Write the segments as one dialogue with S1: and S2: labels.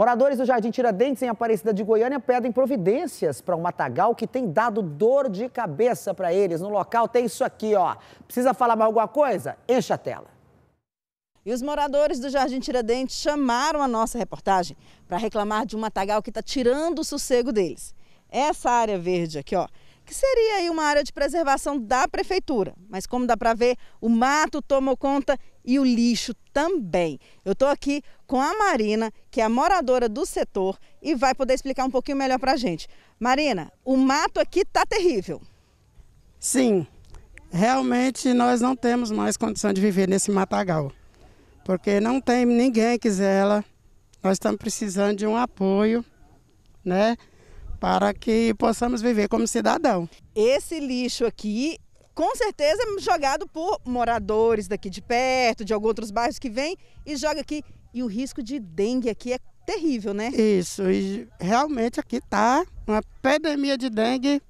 S1: Moradores do Jardim Tiradentes, em Aparecida de Goiânia, pedem providências para um matagal que tem dado dor de cabeça para eles. No local tem isso aqui, ó. Precisa falar mais alguma coisa? Enche a tela. E os moradores do Jardim Tiradentes chamaram a nossa reportagem para reclamar de um matagal que está tirando o sossego deles. Essa área verde aqui, ó, que seria aí uma área de preservação da prefeitura. Mas como dá para ver, o mato tomou conta e o lixo também. Eu estou aqui com a Marina, que é moradora do setor e vai poder explicar um pouquinho melhor para a gente. Marina, o mato aqui
S2: está terrível. Sim, realmente nós não temos mais condição de viver nesse matagal, porque não tem ninguém que zela. Nós estamos precisando de um apoio, né? para que possamos viver como cidadão. Esse lixo aqui com certeza jogado por moradores
S1: daqui de perto, de alguns outros bairros que vêm e joga aqui. E o risco de dengue aqui é terrível, né? Isso, e
S2: realmente aqui está uma epidemia de dengue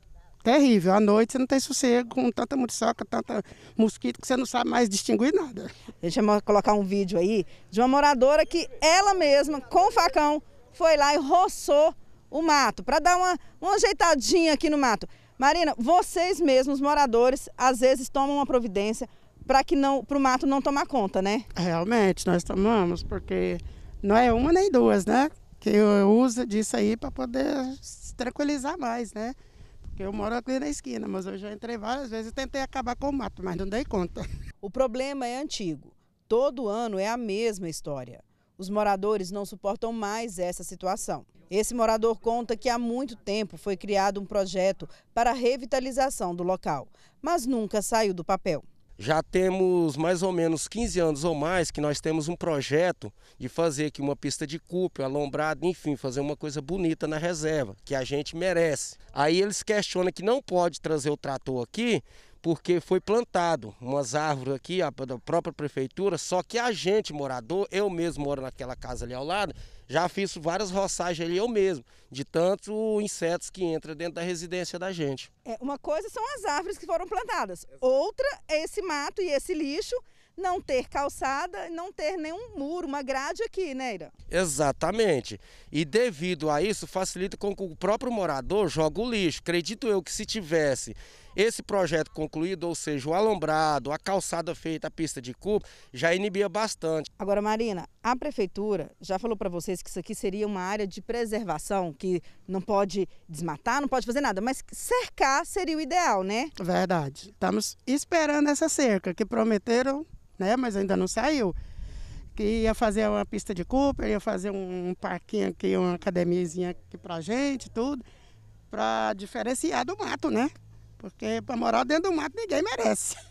S2: terrível. À noite você não tem sossego, com tanta muriçoca, tanta mosquito, que você não sabe mais distinguir
S1: nada. Deixa eu colocar um vídeo aí de uma moradora que ela mesma, com facão, foi lá e roçou o mato, para dar uma, uma ajeitadinha aqui no mato. Marina, vocês mesmos, moradores, às vezes tomam uma providência para que não, para o mato não tomar conta, né?
S2: Realmente, nós tomamos, porque não é uma nem duas, né? Que eu uso disso aí para poder se tranquilizar mais, né? Porque eu moro aqui na esquina, mas eu já entrei várias vezes e tentei acabar com o mato, mas não dei conta. O problema
S1: é antigo. Todo ano é a mesma história. Os moradores não suportam mais essa situação. Esse morador conta que há muito tempo foi criado um projeto para a revitalização do local, mas nunca saiu do papel.
S3: Já temos mais ou menos 15 anos ou mais que nós temos um projeto de fazer aqui uma pista de cúpula, alombrado, enfim, fazer uma coisa bonita na reserva, que a gente merece. Aí eles questionam que não pode trazer o trator aqui, porque foi plantado umas árvores aqui, a própria prefeitura, só que a gente, morador, eu mesmo moro naquela casa ali ao lado, já fiz várias roçagens ali eu mesmo, de tantos insetos que entram dentro da residência da gente.
S1: É, uma coisa são as árvores que foram plantadas, outra é esse mato e esse lixo não ter calçada, não ter nenhum muro, uma grade aqui, né, Ira?
S3: Exatamente. E devido a isso, facilita com que o próprio morador jogue o lixo. Acredito eu que se tivesse esse projeto concluído, ou seja, o alombrado, a calçada feita, a pista de cubo, já inibia bastante. Agora, Marina, a prefeitura já falou para vocês que isso aqui
S1: seria uma área de preservação, que não pode desmatar, não pode fazer nada, mas cercar
S2: seria o ideal, né? Verdade. Estamos esperando essa cerca que prometeram né? Mas ainda não saiu. Que ia fazer uma pista de Cooper, ia fazer um parquinho aqui, uma academiazinha aqui pra gente, tudo, para diferenciar do mato, né? Porque para morar dentro do mato ninguém merece.